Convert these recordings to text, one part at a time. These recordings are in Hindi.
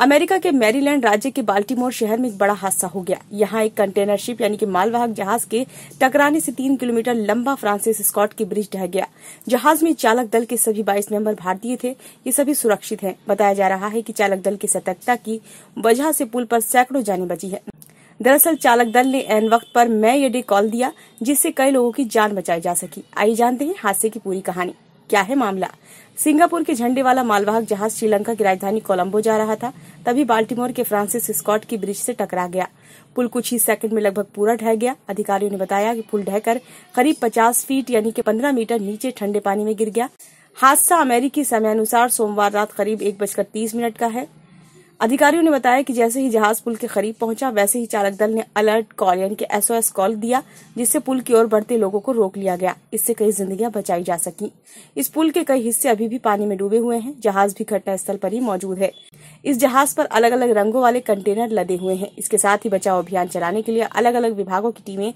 अमेरिका के मैरीलैंड राज्य के बाल्टीमोर शहर में एक बड़ा हादसा हो गया यहाँ एक कंटेनर शिप यानी कि मालवाहक जहाज के टकराने से तीन किलोमीटर लंबा फ्रांसिस स्कॉट की ब्रिज ढह गया जहाज में चालक दल के सभी बाईस मेंबर भारतीय थे ये सभी सुरक्षित हैं बताया जा रहा है कि चालक दल की सतर्कता की वजह से पुल पर सैकड़ों जाने बची है दरअसल चालक दल ने एन वक्त पर मैं ये डे कॉल दिया जिससे कई लोगों की जान बचाई जा सकी आइए जानते हैं हादसे की पूरी कहानी क्या है मामला सिंगापुर के झंडे वाला मालवाहक जहाज श्रीलंका की राजधानी कोलंबो जा रहा था तभी बाल्टीमोर के फ्रांसिस स्कॉट की ब्रिज से टकरा गया पुल कुछ ही सेकंड में लगभग पूरा ढह गया अधिकारियों ने बताया कि पुल ढहकर करीब 50 फीट यानी कि 15 मीटर नीचे ठंडे पानी में गिर गया हादसा अमेरिकी समयानुसार सोमवार रात करीब एक बजकर तीस मिनट का है अधिकारियों ने बताया कि जैसे ही जहाज पुल के करीब पहुंचा वैसे ही चालक दल ने अलर्ट कॉल यानी कि एसओएस कॉल दिया जिससे पुल की ओर बढ़ते लोगों को रोक लिया गया इससे कई जिंदगियां बचाई जा सकी इस पुल के कई हिस्से अभी भी पानी में डूबे हुए हैं जहाज भी घटनास्थल पर ही मौजूद है इस जहाज पर अलग अलग रंगों वाले कंटेनर लदे हुए हैं इसके साथ ही बचाव अभियान चलाने के लिए अलग अलग विभागों की टीमें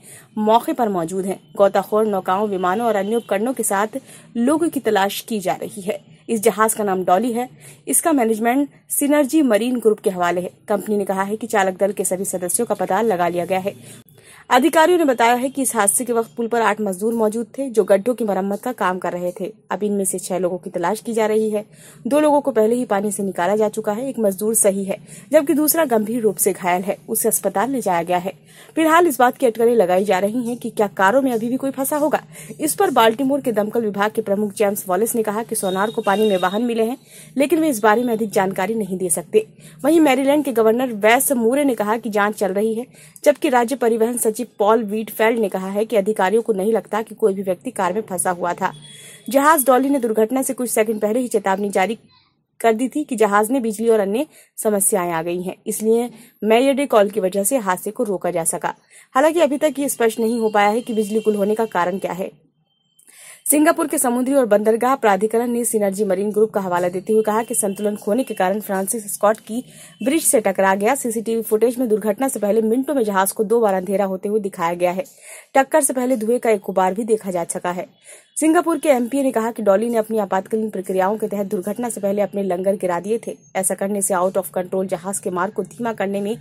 मौके पर मौजूद हैं। गोताखोर नौकाओं विमानों और अन्य उपकरणों के साथ लोगों की तलाश की जा रही है इस जहाज का नाम डॉली है इसका मैनेजमेंट सिनर्जी मरीन ग्रुप के हवाले है कंपनी ने कहा है कि चालक दल के सभी सदस्यों का पता लगा लिया गया है अधिकारियों ने बताया है कि इस हादसे के वक्त पुल पर आठ मजदूर मौजूद थे जो गड्ढों की मरम्मत का काम कर रहे थे अब इनमें से छह लोगों की तलाश की जा रही है दो लोगों को पहले ही पानी से निकाला जा चुका है एक मजदूर सही है जबकि दूसरा गंभीर रूप से घायल है उसे अस्पताल ले जाया गया है फिलहाल इस बात की अटकलें लगाई जा रही है की क्या कारों में अभी भी कोई फंसा होगा इस पर बाल्टीमोर के दमकल विभाग के प्रमुख जेम्स वॉलिस ने कहा की सोनार को पानी में वाहन मिले हैं लेकिन वे इस बारे में अधिक जानकारी नहीं दे सकते वहीं मैरीलैंड के गवर्नर वैस मूरे ने कहा कि जांच चल रही है जबकि राज्य परिवहन सचिव पॉल वीटफेल्ड ने कहा है कि अधिकारियों को नहीं लगता कि कोई भी व्यक्ति कार में फंसा हुआ था जहाज डॉली ने दुर्घटना से कुछ सेकंड पहले ही चेतावनी जारी कर दी थी कि जहाज में बिजली और अन्य समस्याएं आ गई हैं इसलिए मैरियर कॉल की वजह से हादसे को रोका जा सका हालांकि अभी तक ये स्पष्ट नहीं हो पाया है कि बिजली गुल होने का कारण क्या है सिंगापुर के समुद्री और बंदरगाह प्राधिकरण ने सिनर्जी मरीन ग्रुप का हवाला देते हुए कहा कि संतुलन खोने के कारण फ्रांसिस स्कॉट की ब्रिज से टकरा गया सीसीटीवी फुटेज में दुर्घटना से पहले मिनटों में जहाज को दो बार अंधेरा होते हुए दिखाया गया है टक्कर से पहले धुएं का एक गुबार भी देखा जा सका है सिंगापुर के एमपी ने कहा कि डॉली ने अपनी आपातकालीन प्रक्रियाओं के तहत दुर्घटना से पहले अपने लंगर गिरा दिए थे ऐसा करने से आउट ऑफ कंट्रोल जहाज के मार्ग को धीमा करने में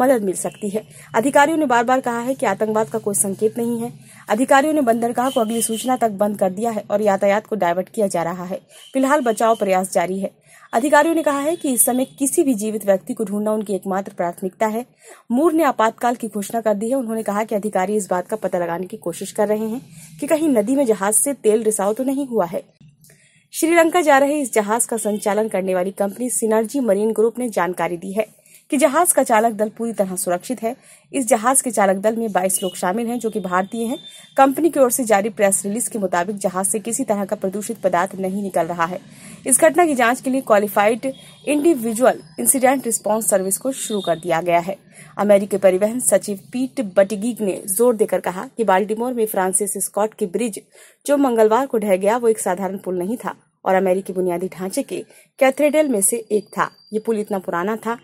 मदद मिल सकती है अधिकारियों ने बार बार कहा है कि आतंकवाद का कोई संकेत नहीं है अधिकारियों ने बंदरगाह को अगली सूचना तक बंद कर दिया है और यातायात को डायवर्ट किया जा रहा है फिलहाल बचाव प्रयास जारी है अधिकारियों ने कहा है कि इस समय किसी भी जीवित व्यक्ति को ढूंढना उनकी एकमात्र प्राथमिकता है मूर ने आपातकाल की घोषणा कर दी है उन्होंने कहा कि अधिकारी इस बात का पता लगाने की कोशिश कर रहे हैं कि कहीं नदी में जहाज से तेल रिसाव तो नहीं हुआ है श्रीलंका जा रहे इस जहाज का संचालन करने वाली कंपनी सिनर्जी मरीन ग्रुप ने जानकारी दी है कि जहाज का चालक दल पूरी तरह सुरक्षित है इस जहाज के चालक दल में 22 लोग शामिल हैं जो कि भारतीय हैं कंपनी की ओर से जारी प्रेस रिलीज के मुताबिक जहाज से किसी तरह का प्रदूषित पदार्थ नहीं निकल रहा है इस घटना की जांच के लिए qualified individual incident response service को शुरू कर दिया गया है अमेरिकी परिवहन सचिव पीट बटगीग ने जोर देकर कहा कि बाल्टीमोर में फ्रांसिस स्कॉट की ब्रिज जो मंगलवार को ढह गया वो एक साधारण पुल नहीं था और अमेरिकी बुनियादी ढांचे के कैथेड्रल में से एक था ये पुल इतना पुराना था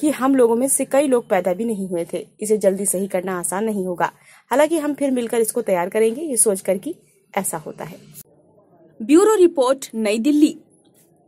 कि हम लोगों में से कई लोग पैदा भी नहीं हुए थे इसे जल्दी सही करना आसान नहीं होगा हालांकि हम फिर मिलकर इसको तैयार करेंगे ये सोचकर कि ऐसा होता है ब्यूरो रिपोर्ट नई दिल्ली